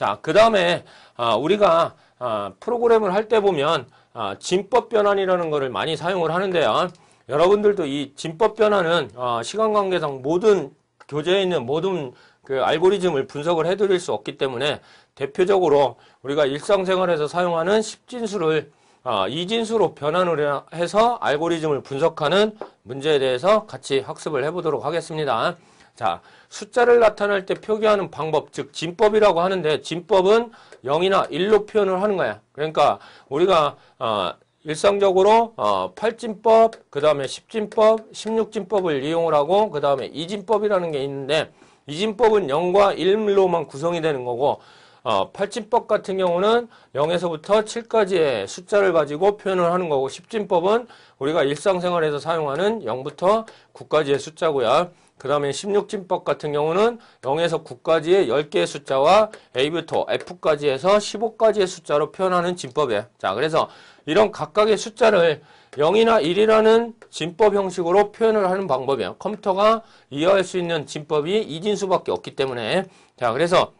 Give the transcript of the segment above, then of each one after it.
자, 그 다음에 아, 우리가 아, 프로그램을 할 때 보면 아, 진법 변환이라는 것을 많이 사용을 하는데요. 여러분들도 이 진법 변환은 아, 시간 관계상 모든 교재에 있는 모든 그 알고리즘을 분석을 해드릴 수 없기 때문에 대표적으로 우리가 일상생활에서 사용하는 십진수를 아, 이진수로 변환을 해서 알고리즘을 분석하는 문제에 대해서 같이 학습을 해보도록 하겠습니다. 자, 숫자를 나타낼 때 표기하는 방법, 즉 진법이라고 하는데 진법은 0이나 1로 표현을 하는 거야. 그러니까 우리가 어, 일상적으로 어, 8진법, 그 다음에 10진법, 16진법을 이용을 하고 그 다음에 2진법이라는 게 있는데 2진법은 0과 1로만 구성이 되는 거고 어, 8진법 같은 경우는 0에서부터 7까지의 숫자를 가지고 표현을 하는 거고 10진법은 우리가 일상생활에서 사용하는 0부터 9까지의 숫자고요. 그 다음에 16진법 같은 경우는 0에서 9까지의 10개의 숫자와 A부터 F까지 해서 15까지의 숫자로 표현하는 진법이에요. 자, 그래서 이런 각각의 숫자를 0이나 1이라는 진법 형식으로 표현을 하는 방법이에요. 컴퓨터가 이해할 수 있는 진법이 2진수밖에 없기 때문에 자, 그래서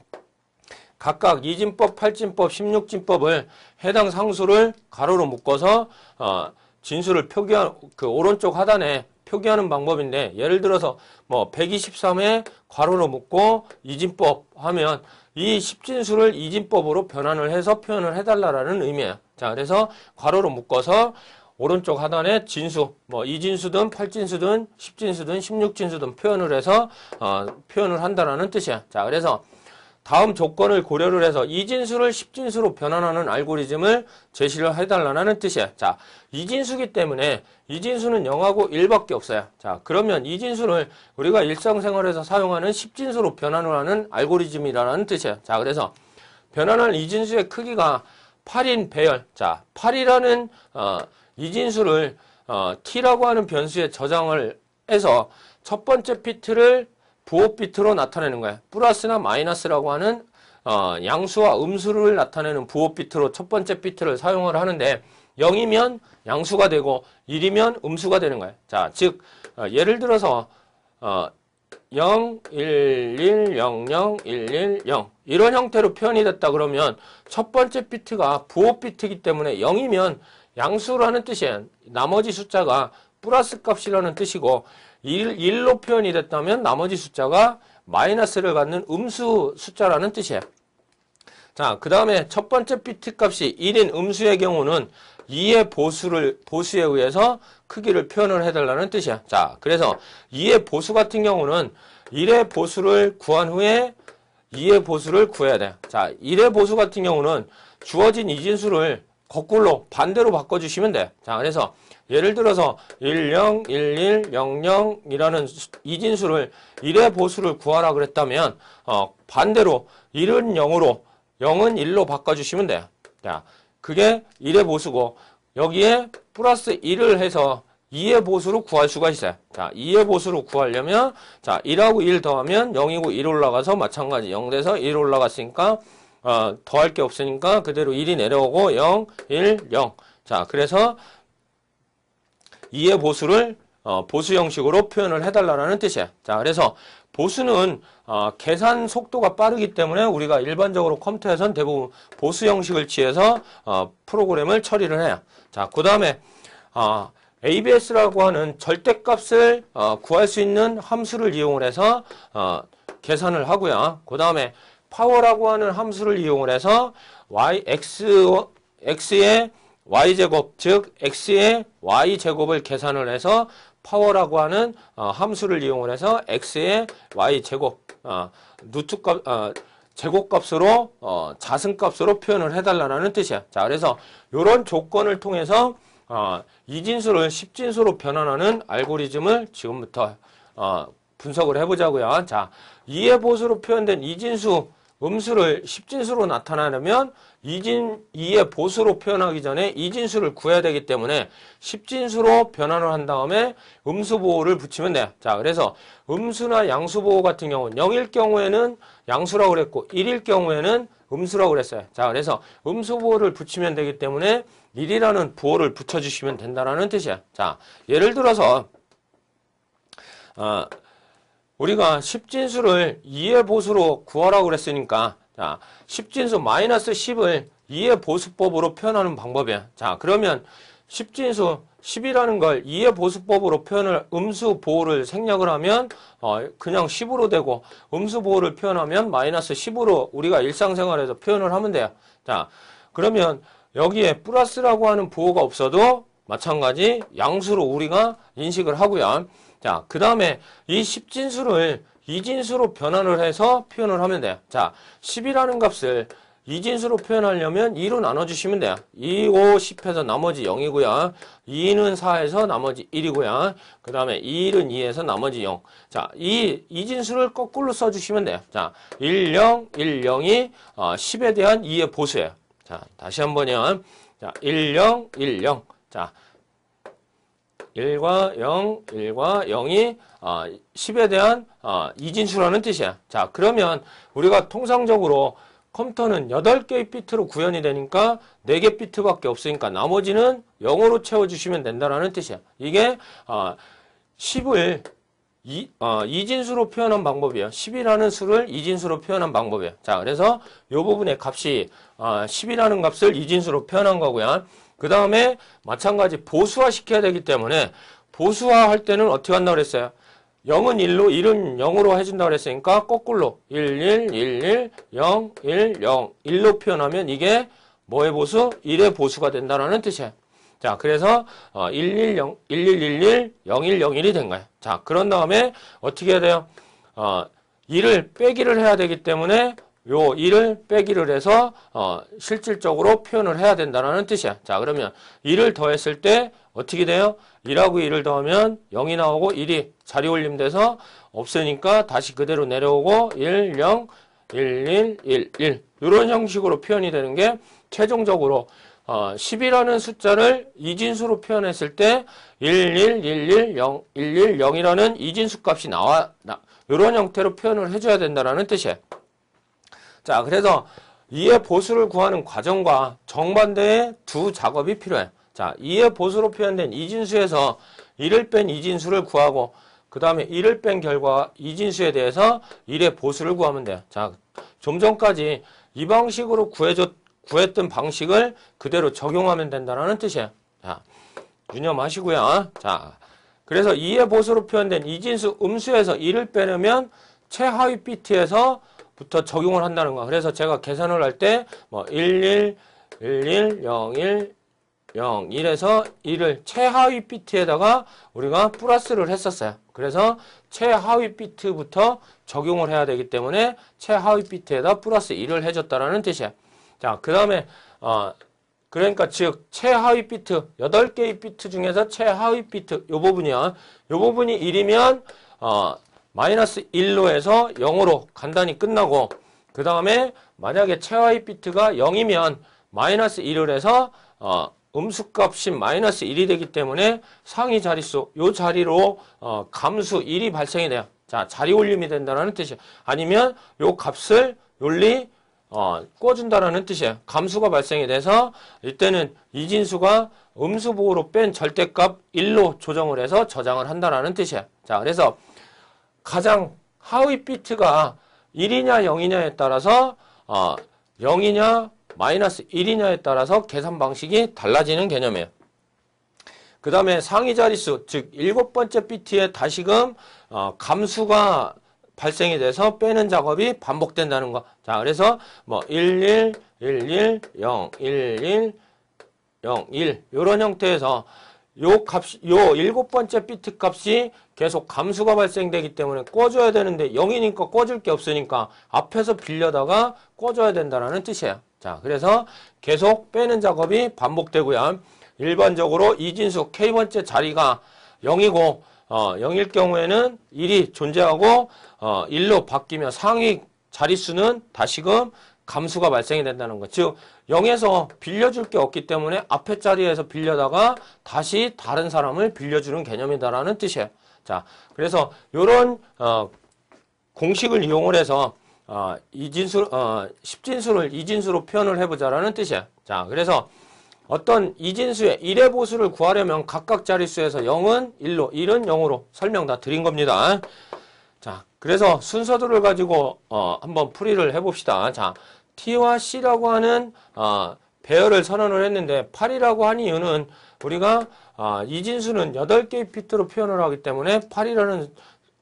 각각 2진법8진법1 6진법을 해당 상수를 가로로 묶어서 어, 진수를 표기한 그 오른쪽 하단에 표기하는 방법인데 예를 들어서 뭐 123에 괄호로 묶고 이진법 하면 이 십진수를 이진법으로 변환을 해서 표현을 해달라라는 의미예요. 자, 그래서 괄호로 묶어서 오른쪽 하단에 진수, 뭐 이진수든 팔진수든 십진수든 십육진수든 표현을 해서 어, 표현을 한다라는 뜻이야. 자, 그래서 다음 조건을 고려를 해서 이진수를 십진수로 변환하는 알고리즘을 제시를 해달라는 뜻이에요. 자, 이진수기 때문에 이진수는 0하고 1밖에 없어요. 자, 그러면 이진수를 우리가 일상생활에서 사용하는 십진수로 변환을 하는 알고리즘이라는 뜻이에요. 자, 그래서 변환할 이진수의 크기가 8인 배열. 자, 8이라는 어, 이진수를 어, t라고 하는 변수에 저장을 해서 첫 번째 피트를 부호비트로 나타내는 거야. 플러스나 마이너스라고 하는 어, 양수와 음수를 나타내는 부호빛으로 첫 번째 비트를 사용을 하는데 0이면 양수가 되고 1이면 음수가 되는 거야. 자, 즉 어, 예를 들어서 어, 0, 1, 1, 0, 0, 1, 1, 0 이런 형태로 표현이 됐다 그러면 첫 번째 비트가 부호 비트이기 때문에 0이면 양수라는 뜻이에요. 나머지 숫자가 플러스 값이라는 뜻이고 1, 로 표현이 됐다면 나머지 숫자가 마이너스를 받는 음수 숫자라는 뜻이에요. 자, 그 다음에 첫 번째 비트값이 1인 음수의 경우는 2의 보수를, 보수에 의해서 크기를 표현을 해달라는 뜻이야. 자, 그래서 2의 보수 같은 경우는 1의 보수를 구한 후에 2의 보수를 구해야 돼. 자, 1의 보수 같은 경우는 주어진 이진수를 거꾸로 반대로 바꿔주시면 돼. 자, 그래서 예를 들어서 10, 11, 00 이라는 이진수를 1의 보수를 구하라 그랬다면 어, 반대로 1은 0으로 0은 1로 바꿔주시면 돼. 자, 그게 1의 보수고 여기에 플러스 1을 해서 2의 보수로 구할 수가 있어요. 자, 2의 보수로 구하려면 자, 1하고 1 더하면 0이고 1 올라가서 마찬가지 0 돼서 1 올라갔으니까 어, 더할 게 없으니까 그대로 1이 내려오고 0, 1, 0. 자, 그래서 2의 보수를 어, 보수 형식으로 표현을 해달라는 뜻이에요. 자, 그래서 보수는 어, 계산 속도가 빠르기 때문에 우리가 일반적으로 컴퓨터에선 대부분 보수 형식을 취해서 어, 프로그램을 처리를 해요. 자, 그 다음에 어, ABS라고 하는 절대값을 어, 구할 수 있는 함수를 이용을 해서 어, 계산을 하고요. 그 다음에 파워라고 하는 함수를 이용을 해서 y, x, x의 y제곱, 즉 x의 y제곱을 계산을 해서 파워라고 하는 어, 함수를 이용을 해서 x의 y제곱, 어, 누트값, 어, 제곱값으로 어, 자승값으로 표현을 해달라는 뜻이야. 자, 그래서 이런 조건을 통해서 어, 이진수를 십진수로 변환하는 알고리즘을 지금부터 어, 분석을 해보자고요. 자, 2의 보수로 표현된 이진수 음수를 십진수로 나타나려면 이진이의 보수로 표현하기 전에 이진수를 구해야 되기 때문에 십진수로 변환을 한 다음에 음수보호를 붙이면 돼요. 자, 그래서 음수나 양수보호 같은 경우는 0일 경우에는 양수라고 그랬고 1일 경우에는 음수라고 그랬어요. 자, 그래서 음수보호를 붙이면 되기 때문에 1이라는 부호를 붙여주시면 된다는 뜻이에요. 자, 예를 들어서 어, 우리가 십진수를 2의 보수로 구하라고 그랬으니까 자, 십진수 마이너스 10을 2의 보수법으로 표현하는 방법이야. 자, 그러면 십진수 10이라는 걸 2의 보수법으로 표현을 음수 보호를 생략을 하면 어, 그냥 10으로 되고 음수 보호를 표현하면 마이너스 10으로 우리가 일상생활에서 표현을 하면 돼요. 자, 그러면 여기에 플러스라고 하는 보호가 없어도 마찬가지 양수로 우리가 인식을 하고요. 자, 그 다음에 이1 0진수를 이진수로 변환을 해서 표현을 하면 돼요. 자, 10이라는 값을 이진수로 표현하려면 2로 나눠주시면 돼요. 2, 5, 10에서 나머지 0이고요. 2는 4에서 나머지 1이고요. 그 다음에 1은 2에서 나머지 0. 자, 이 이진수를 거꾸로 써주시면 돼요. 자, 1, 0, 1, 0이 어, 10에 대한 2의 보수예요. 자, 다시 한번요. 자, 1, 0, 1, 0. 자, 1과 0, 1과 0이 어, 아, 10에 대한 어, 이진수라는 뜻이야. 자, 그러면 우리가 통상적으로 컴퓨터는 8개의 비트로 구현이 되니까 4개 비트밖에 없으니까 나머지는 0으로 채워주시면 된다는 뜻이야. 이게 어, 아, 10을 이, 어, 이진수로 표현한 방법이에요. 10이라는 수를 이진수로 표현한 방법이에요. 자, 그래서 이 부분의 값이 어, 10이라는 값을 이진수로 표현한 거고요. 그 다음에 마찬가지 보수화 시켜야 되기 때문에 보수화 할 때는 어떻게 한다고 그랬어요? 0은 1로, 1은 0으로 해준다고 그랬으니까 거꾸로 1, 1, 1, 1, 0, 1, 0, 1로 표현하면 이게 뭐의 보수? 1의 보수가 된다는 뜻이에요. 자, 그래서 110, 1111, 0101이 된 거예요. 자, 그런 다음에 어떻게 해야 돼요? 어, 2를 빼기를 해야 되기 때문에 요 1을 빼기를 해서 어, 실질적으로 표현을 해야 된다는 뜻이야. 자 그러면 1을 더했을 때 어떻게 돼요? 1하고 1을 더하면 0이 나오고 1이 자리 올림돼서 없으니까 다시 그대로 내려오고 1, 0, 1, 1, 1, 1 이런 형식으로 표현이 되는 게 최종적으로 어, 10이라는 숫자를 이진수로 표현했을 때 1, 1, 1, 1, 0, 1, 1, 0이라는 이진수 값이 나와 나, 이런 형태로 표현을 해줘야 된다는 뜻이에요. 자, 그래서 이의 보수를 구하는 과정과 정반대의 두 작업이 필요해. 자, 이의 보수로 표현된 이진수에서 1을 뺀 이진수를 구하고 그 다음에 1을 뺀 결과 이진수에 대해서 1의 보수를 구하면 돼요. 자, 좀 전까지 이 방식으로 구해줬, 구했던 방식을 그대로 적용하면 된다는 뜻이에요. 자, 유념하시고요. 자, 그래서 2의 보수로 표현된 이진수 음수에서 1을 빼려면 최하위 비트에서 부터 적용을 한다는 거. 그래서 제가 계산을 할 때뭐 11, 11, 01, 0, 1에서 1을 최하위 비트에다가 우리가 플러스를 했었어요. 그래서 최하위 비트부터 적용을 해야 되기 때문에 최하위 비트에다 플러스 1을 해줬다라는 뜻이에요. 자, 그 다음에 어, 그러니까 즉 최하위 비트 8개의 비트 중에서 최하위 비트 요 부분이요. 요 부분이 1이면 어, 마이너스 1로 해서 0으로 간단히 끝나고 그 다음에 만약에 최하위 비트가 0이면 마이너스 1을 해서 어, 음수값이 마이너스 1이 되기 때문에 상위 자릿수 요 자리로 어, 감수 1이 발생이 돼요. 자 자리 올림이 된다는 뜻이에요. 아니면 요 값을 요리 어, 꿔준다라는 뜻이에요. 감수가 발생이 돼서 이때는 이진수가 음수보호로 뺀 절대값 1로 조정을 해서 저장을 한다라는 뜻이에요. 자 그래서 가장 하위 비트가 1이냐 0이냐에 따라서 어, 0이냐 마이너스 1이냐에 따라서 계산 방식이 달라지는 개념이에요. 그 다음에 상위 자릿수 즉 일곱 번째 비트에 다시금 어, 감수가 발생이 돼서 빼는 작업이 반복된다는 거. 자 그래서 뭐 11, 11, 0, 11, 0, 1 이런 형태에서 요 값, 요 일곱 번째 비트 값이 계속 감수가 발생되기 때문에 꿔줘야 되는데 0이니까 꿔줄 게 없으니까 앞에서 빌려다가 꿔줘야 된다는 뜻이에요. 자, 그래서 계속 빼는 작업이 반복되고요. 일반적으로 이진수 K번째 자리가 0이고 어, 0일 경우에는 1이 존재하고 어, 1로 바뀌며 상위 자릿수는 다시금 감수가 발생이 된다는 것. 즉 0에서 빌려줄 게 없기 때문에 앞에 자리에서 빌려다가 다시 다른 사람을 빌려주는 개념이다라는 뜻이에요. 자, 그래서 이런 어, 공식을 이용을 해서 어, 이진수, 어, 십진수를 이진수로 표현을 해보자라는 뜻이에요. 자, 그래서 어떤 이진수의 1의 보수를 구하려면 각각 자릿수에서 0은 1로, 1은 0으로 설명 다 드린 겁니다. 자, 그래서 순서들을 가지고 어, 한번 풀이를 해봅시다. 자, T와 C라고 하는 어, 배열을 선언을 했는데 8이라고 한 이유는 우리가 어, 아, 이진수는 8개의 비트로 표현을 하기 때문에 8이라는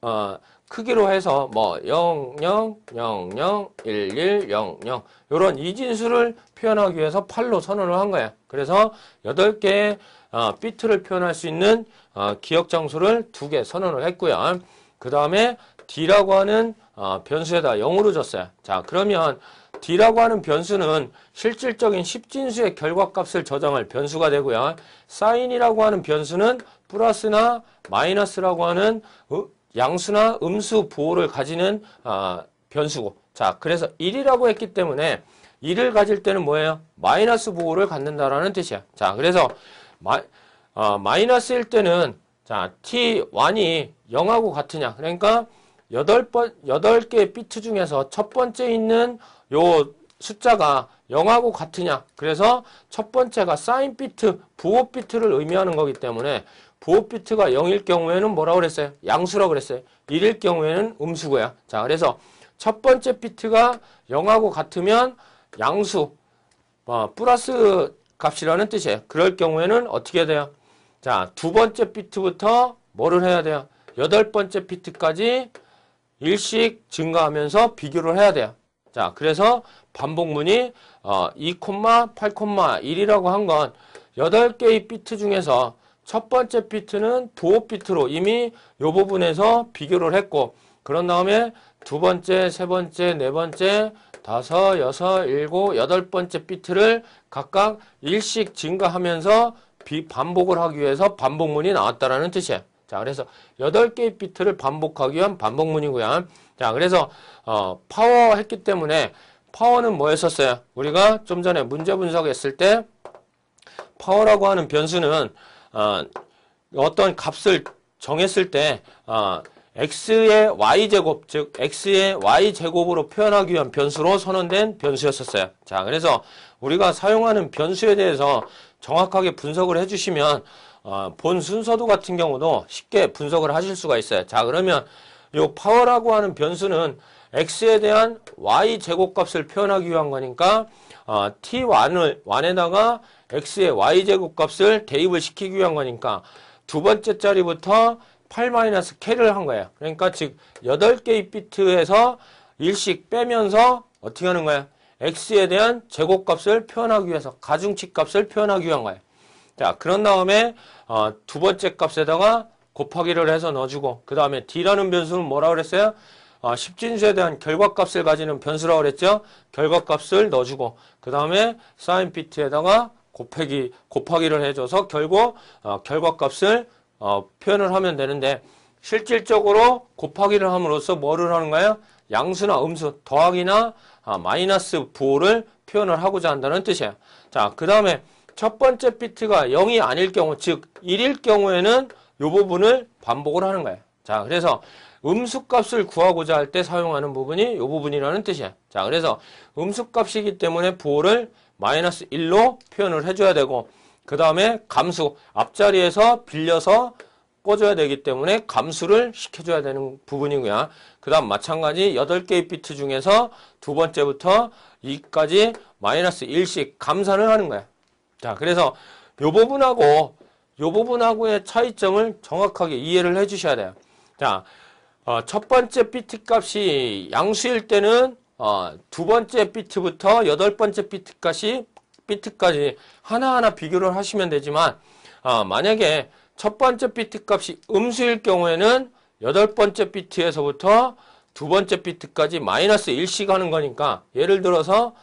어, 아, 크기로 해서 뭐 0, 0, 0, 0, 1, 1, 0, 0 이런 이진수를 표현하기 위해서 8로 선언을 한 거예요. 그래서 8개의 어, 비트를 표현할 수 있는 어, 기억 장소를 2개 선언을 했고요. 그 다음에 D라고 하는 어, 변수에다 0으로 줬어요. 자 그러면 D라고 하는 변수는 실질적인 1 0진수의 결과값을 저장할 변수가 되고요. 사인이라고 하는 변수는 플러스나 마이너스라고 하는 어, 양수나 음수 보호를 가지는 어, 변수고 자 그래서 1이라고 했기 때문에 1을 가질 때는 뭐예요? 마이너스 보호를 갖는다라는 뜻이야. 자 그래서 마, 어, 마이너스일 때는 자 t1이 0하고 같으냐 그러니까 여덟 번 여덟 개의 비트 중에서 첫 번째 있는 요 숫자가 0하고 같으냐 그래서 첫 번째가 사인 비트 부호 비트를 의미하는 거기 때문에 부호 비트가 0일 경우에는 뭐라고 그랬어요 양수라고 그랬어요 1일 경우에는 음수고요 자 그래서 첫 번째 비트가 0하고 같으면 양수 어, 플러스 값이라는 뜻이에요 그럴 경우에는 어떻게 돼요 자 두 번째 비트부터 뭐를 해야 돼요 여덟 번째 비트까지 일씩 증가하면서 비교를 해야 돼요. 자, 그래서 반복문이 어, 2,8,1이라고 한 건 8개의 비트 중에서 첫 번째 비트는 부호 비트로 이미 이 부분에서 비교를 했고 그런 다음에 두 번째, 세 번째, 네 번째, 다섯, 여섯, 일곱, 여덟 번째 비트를 각각 일씩 증가하면서 비, 반복을 하기 위해서 반복문이 나왔다라는 뜻이에요. 자, 그래서 8개의 비트를 반복하기 위한 반복문이고요. 자, 그래서 어, 파워 했기 때문에 파워는 뭐였었어요? 우리가 좀 전에 문제 분석했을 때 파워라고 하는 변수는 어, 어떤 값을 정했을 때 어, x의 y제곱, 즉 x의 y제곱으로 표현하기 위한 변수로 선언된 변수였었어요. 자, 그래서 우리가 사용하는 변수에 대해서 정확하게 분석을 해주시면 어, 본 순서도 같은 경우도 쉽게 분석을 하실 수가 있어요. 자 그러면 이 파워라고 하는 변수는 x에 대한 y 제곱값을 표현하기 위한 거니까 어, t1을 1에다가 x의 y 제곱값을 대입을 시키기 위한 거니까 두 번째 자리부터 8-k를 한 거예요. 그러니까 즉 8개의 비트에서 1씩 빼면서 어떻게 하는 거예요? x에 대한 제곱값을 표현하기 위해서 가중치값을 표현하기 위한 거예요. 자, 그런 다음에 어, 두 번째 값에다가 곱하기를 해서 넣어주고 그 다음에 d라는 변수는 뭐라 그랬어요? 어, 십진수에 대한 결과값을 가지는 변수라고 그랬죠? 결과값을 넣어주고 그 다음에 사인 피트에다가 곱하기, 곱하기를 해줘서 결국 어, 결과값을 어, 표현을 하면 되는데 실질적으로 곱하기를 함으로써 뭐를 하는가요? 양수나 음수, 더하기나 아, 마이너스 부호를 표현을 하고자 한다는 뜻이에요. 자, 그 다음에 첫 번째 비트가 0이 아닐 경우 즉 1일 경우에는 이 부분을 반복을 하는 거예요. 자 그래서 음수값을 구하고자 할 때 사용하는 부분이 이 부분이라는 뜻이야. 자 그래서 음수값이기 때문에 부호를 마이너스 1로 표현을 해줘야 되고 그 다음에 감수 앞자리에서 빌려서 꽂아야 되기 때문에 감수를 시켜줘야 되는 부분이고요. 그 다음 마찬가지 8개의 비트 중에서 두 번째부터 2까지 마이너스 1씩 감산을 하는 거야. 자, 그래서 요 부분하고 요 부분하고의 차이점을 정확하게 이해를 해 주셔야 돼요. 자, 어, 첫 번째 비트 값이 양수일 때는 어, 두 번째 비트부터 여덟 번째 비트 까지 비트까지 하나하나 비교를 하시면 되지만 어, 만약에 첫 번째 비트 값이 음수일 경우에는 여덟 번째 비트에서부터 두 번째 비트까지 마이너스 1씩 하는 거니까 예를 들어서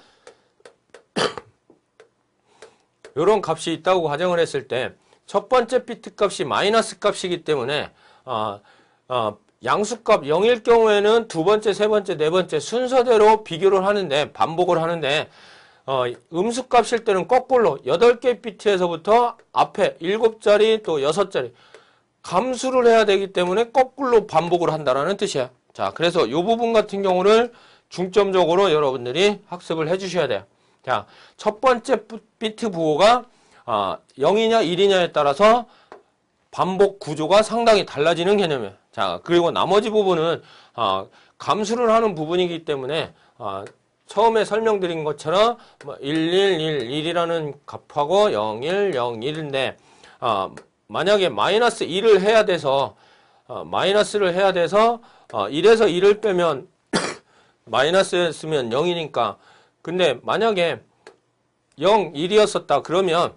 이런 값이 있다고 가정을 했을 때 첫 번째 비트 값이 마이너스 값이기 때문에 어, 어, 양수값 0일 경우에는 두 번째, 세 번째, 네 번째 순서대로 비교를 하는데 반복을 하는데 어, 음수값일 때는 거꾸로 8개 비트에서부터 앞에 7자리 또 6자리 감수를 해야 되기 때문에 거꾸로 반복을 한다는 뜻이에요. 자, 그래서 이 부분 같은 경우를 중점적으로 여러분들이 학습을 해주셔야 돼요. 자, 첫 번째 비트 부호가 아, 0이냐 1이냐에 따라서 반복 구조가 상당히 달라지는 개념이에요. 자, 그리고 나머지 부분은 아, 감수를 하는 부분이기 때문에 아, 처음에 설명드린 것처럼 1111이라는 뭐 값하고 0101인데 아, 만약에 마이너스 1을 해야 돼서 어, 마이너스를 해야 돼서 어, 아, 1에서 1을 빼면 마이너스였으면 0이니까 근데 만약에 0, 1이었었다 그러면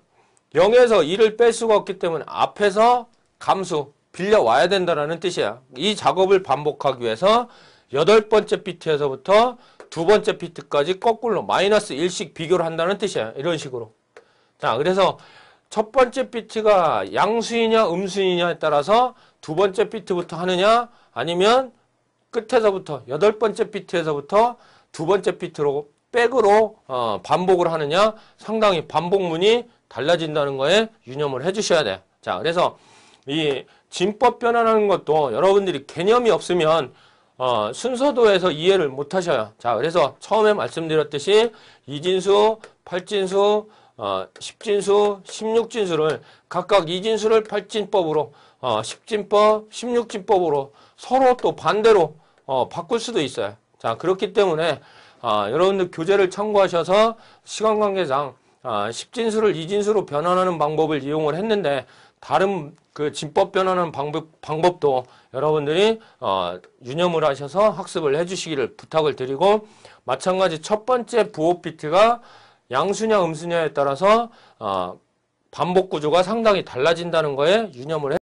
0에서 1을 뺄 수가 없기 때문에 앞에서 감수, 빌려와야 된다는 뜻이야. 이 작업을 반복하기 위해서 여덟 번째 비트에서부터 두 번째 비트까지 거꾸로 마이너스 1씩 비교를 한다는 뜻이야. 이런 식으로. 자, 그래서 첫 번째 비트가 양수이냐 음수이냐에 따라서 두 번째 비트부터 하느냐 아니면 끝에서부터 여덟 번째 비트에서부터 두 번째 비트로 백으로 어, 반복을 하느냐 상당히 반복문이 달라진다는 거에 유념을 해주셔야 돼요. 자 그래서 이 진법 변환하는 것도 여러분들이 개념이 없으면 어, 순서도에서 이해를 못 하셔요. 자 그래서 처음에 말씀드렸듯이 이진수, 팔진수, 어, 십진수, 1 6진수를 각각 이진수를 팔진법으로 어, 십진법, 1 6진법으로 서로 또 반대로 어, 바꿀 수도 있어요. 자 그렇기 때문에 아, 여러분들 교재를 참고하셔서 시간 관계상 아, 십진수를 이진수로 변환하는 방법을 이용을 했는데 다른 그 진법 변환하는 방법, 방법도 여러분들이 어, 유념을 하셔서 학습을 해주시기를 부탁을 드리고 마찬가지 첫 번째 부호 피트가 양수냐 음수냐에 따라서 어, 반복 구조가 상당히 달라진다는 거에 유념을 해